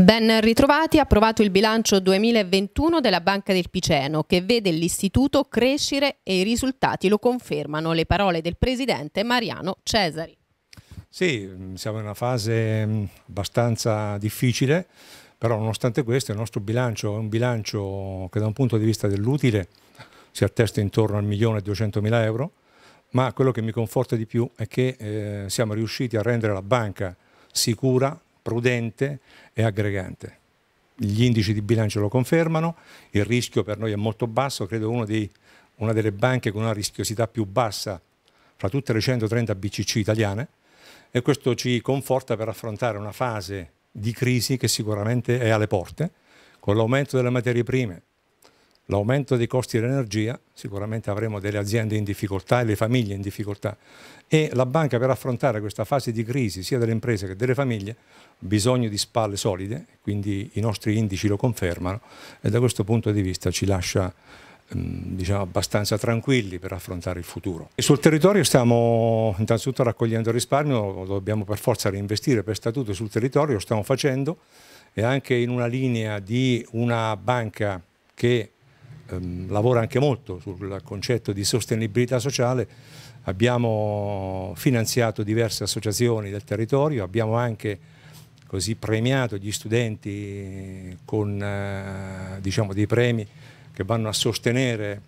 Ben ritrovati, approvato il bilancio 2021 della Banca del Piceno che vede l'istituto crescere e i risultati lo confermano, le parole del presidente Mariano Cesari. Sì, siamo in una fase mm, abbastanza difficile, però nonostante questo il nostro bilancio è un bilancio che da un punto di vista dell'utile si attesta intorno al 1.200.000 euro, ma quello che mi conforta di più è che eh, siamo riusciti a rendere la banca sicura, prudente e aggregante. Gli indici di bilancio lo confermano, il rischio per noi è molto basso, credo uno dei, una delle banche con una rischiosità più bassa fra tutte le 130 BCC italiane e questo ci conforta per affrontare una fase di crisi che sicuramente è alle porte, con l'aumento delle materie prime, l'aumento dei costi dell'energia, sicuramente avremo delle aziende in difficoltà e le famiglie in difficoltà e la banca per affrontare questa fase di crisi sia delle imprese che delle famiglie ha bisogno di spalle solide, quindi i nostri indici lo confermano e da questo punto di vista ci lascia mm, diciamo, abbastanza tranquilli per affrontare il futuro. E sul territorio stiamo innanzitutto raccogliendo risparmio, lo dobbiamo per forza reinvestire per statuto sul territorio, lo stiamo facendo e anche in una linea di una banca che ehm, lavora anche molto sul concetto di sostenibilità sociale, abbiamo finanziato diverse associazioni del territorio, abbiamo anche così premiato gli studenti con eh, diciamo, dei premi che vanno a sostenere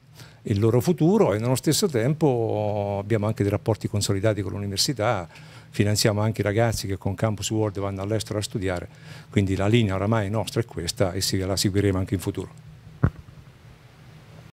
il loro futuro e nello stesso tempo abbiamo anche dei rapporti consolidati con l'università, finanziamo anche i ragazzi che con Campus World vanno all'estero a studiare, quindi la linea oramai nostra è questa e la seguiremo anche in futuro.